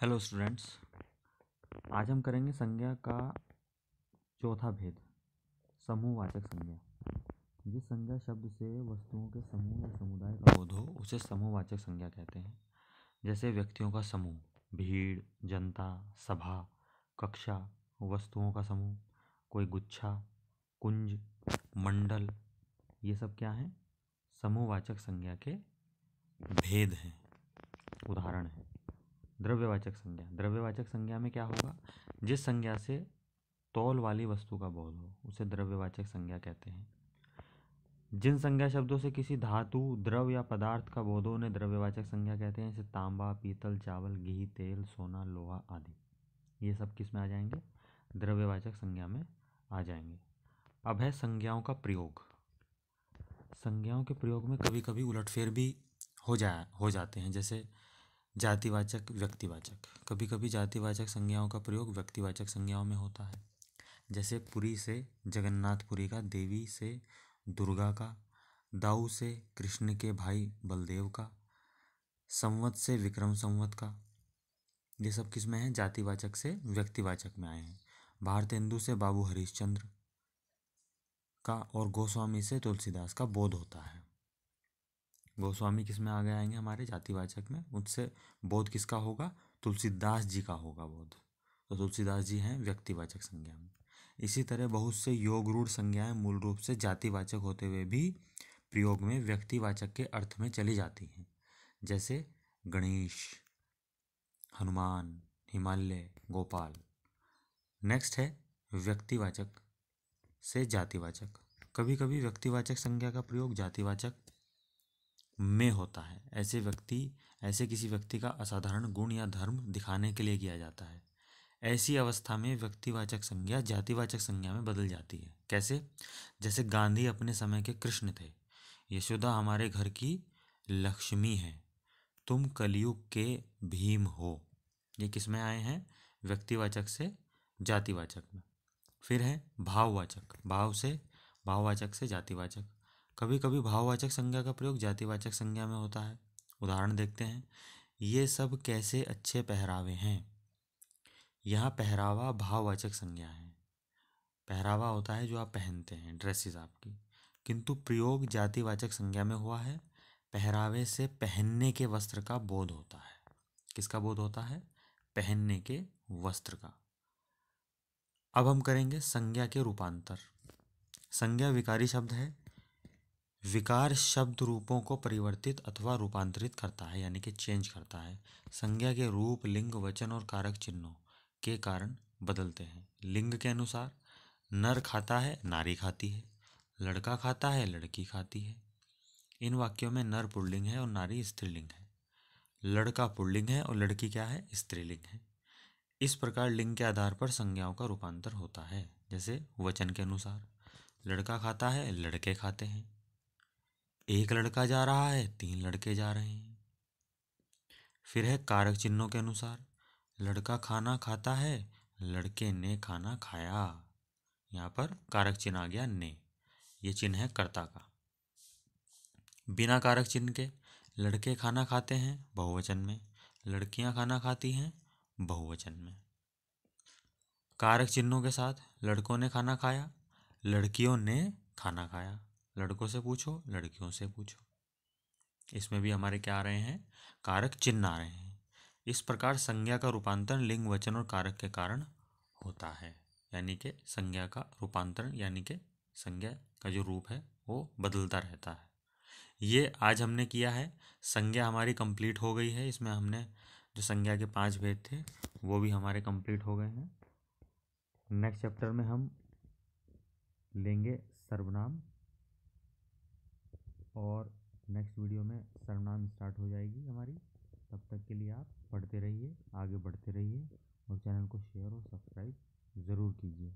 hello students आज हम करेंगे संज्ञा का चौथा भेद समूहवाचक संज्ञा जिस संज्ञा शब्द से वस्तुओं के समूह या समुदाय का बोध हो उसे समूहवाचक संज्ञा कहते हैं जैसे व्यक्तियों का समूह भीड़ जनता सभा कक्षा वस्तुओं का समूह कोई गुच्छा कुंज मंडल ये सब क्या हैं समूहवाचक संज्ञा के भेद हैं उदाहरण हैं द्रव्यवाचक संज्ञा द्रव्यवाचक संज्ञा में क्या होगा जिस संज्ञा से तौल वाली वस्तु का बोध हो उसे द्रव्यवाचक संज्ञा कहते हैं जिन संज्ञा शब्दों से किसी धातु द्रव या पदार्थ का बोध हो उन्हें द्रव्यवाचक संज्ञा कहते हैं जैसे तांबा पीतल चावल घी तेल सोना लोहा आदि ये सब किस में आ जाएंगे द्रव्यवाचक संज्ञा में आ जाएंगे अब है संज्ञाओं का प्रयोग संज्ञाओं के प्रयोग में कभी कभी उलटफेर भी हो जाए हो जाते हैं जैसे जातिवाचक व्यक्तिवाचक कभी कभी जातिवाचक संज्ञाओं का प्रयोग व्यक्तिवाचक संज्ञाओं में होता है जैसे पुरी से जगन्नाथपुरी का देवी से दुर्गा का दाऊ से कृष्ण के भाई बलदेव का संवत से विक्रम संवत का ये सब किस में है जातिवाचक से व्यक्तिवाचक में आए हैं भारतेंदु से बाबू हरिश्चंद्र का और गोस्वामी से तुलसीदास का बोध होता है गोस्वामी किस में आगे आएंगे हमारे जातिवाचक में उनसे बोध किसका होगा तुलसीदास जी का होगा बोध तो तुलसीदास जी हैं व्यक्तिवाचक संज्ञा में इसी तरह बहुत से योग रूढ़ संज्ञाएं मूल रूप से जातिवाचक होते हुए भी प्रयोग में व्यक्तिवाचक के अर्थ में चली जाती हैं जैसे गणेश हनुमान हिमालय गोपाल नेक्स्ट है व्यक्तिवाचक से जातिवाचक कभी कभी व्यक्तिवाचक संज्ञा का प्रयोग जातिवाचक में होता है ऐसे व्यक्ति ऐसे किसी व्यक्ति का असाधारण गुण या धर्म दिखाने के लिए किया जाता है ऐसी अवस्था में व्यक्तिवाचक संज्ञा जातिवाचक संज्ञा में बदल जाती है कैसे जैसे गांधी अपने समय के कृष्ण थे यशोदा हमारे घर की लक्ष्मी है तुम कलयुग के भीम हो ये किस में आए हैं व्यक्तिवाचक से जातिवाचक में फिर है भाववाचक भाव से भाववाचक से जातिवाचक कभी कभी भाववाचक संज्ञा का प्रयोग जातिवाचक संज्ञा में होता है उदाहरण देखते हैं ये सब कैसे अच्छे पहरावे हैं यहाँ पहरावा भाववाचक संज्ञा है पहरावा होता है जो आप पहनते हैं ड्रेसेस आपकी किंतु प्रयोग जातिवाचक संज्ञा में हुआ है पहरावे से पहनने के वस्त्र का बोध होता है किसका बोध होता है पहनने के वस्त्र का अब हम करेंगे संज्ञा के रूपांतर संज्ञा विकारी शब्द है विकार शब्द रूपों को परिवर्तित अथवा रूपांतरित करता है यानी कि चेंज करता है संज्ञा के रूप लिंग वचन और कारक चिन्हों के कारण बदलते हैं लिंग के अनुसार नर खाता है नारी खाती है लड़का खाता है लड़की खाती है इन वाक्यों में नर पुल्लिंग है और नारी स्त्रीलिंग है लड़का पुल्लिंग है और लड़की क्या है स्त्रीलिंग है इस प्रकार लिंग के आधार पर संज्ञाओं का रूपांतर होता है जैसे वचन के अनुसार लड़का खाता है लड़के खाते हैं एक लड़का जा रहा है तीन लड़के जा रहे हैं फिर है कारक चिन्हों के अनुसार लड़का खाना खाता है लड़के ने खाना खाया यहाँ पर कारक चिन्ह आ गया ने ये चिन्ह है कर्ता का बिना कारक चिन्ह के लड़के खाना खाते हैं बहुवचन में लड़कियाँ खाना खाती हैं बहुवचन में कारक चिन्हों के साथ लड़कों ने खाना खाया लड़कियों ने खाना खाया लड़कों से पूछो लड़कियों से पूछो इसमें भी हमारे क्या आ रहे हैं कारक चिन्ह आ रहे हैं इस प्रकार संज्ञा का रूपांतरण लिंग वचन और कारक के कारण होता है यानी कि संज्ञा का रूपांतरण यानी कि संज्ञा का जो रूप है वो बदलता रहता है ये आज हमने किया है संज्ञा हमारी कंप्लीट हो गई है इसमें हमने जो संज्ञा के पांच भेद थे वो भी हमारे कंप्लीट हो गए हैं नेक्स्ट चैप्टर में हम लेंगे सर्वनाम और नेक्स्ट वीडियो में सरनाम स्टार्ट हो जाएगी हमारी तब तक के लिए आप पढ़ते रहिए आगे बढ़ते रहिए और चैनल को शेयर और सब्सक्राइब ज़रूर कीजिए